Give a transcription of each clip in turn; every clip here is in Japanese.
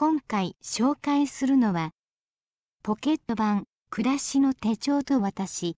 今回紹介するのは、ポケット版暮らしの手帳と私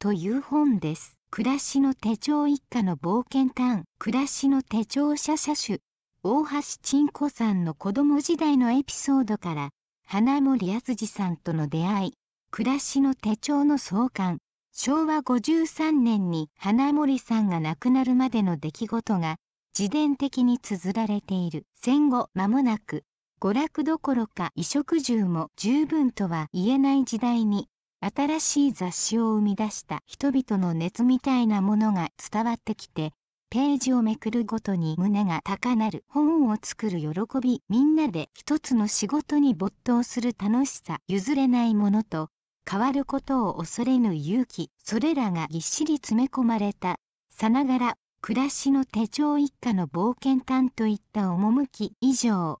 という本です。暮らしの手帳一家の冒険ターン、暮らしの手帳写写集、大橋千子さんの子供時代のエピソードから、花森康二さんとの出会い、暮らしの手帳の創刊、昭和53年に花森さんが亡くなるまでの出来事が、自伝的に綴られている戦後間もなく娯楽どころか衣食住も十分とは言えない時代に、新しい雑誌を生み出した人々の熱みたいなものが伝わってきて、ページをめくるごとに胸が高鳴る本を作る喜びみんなで一つの仕事に没頭する楽しさ譲れないものと変わることを恐れぬ勇気それらがぎっしり詰め込まれたさながら暮らしの手帳一家の冒険探といった趣以上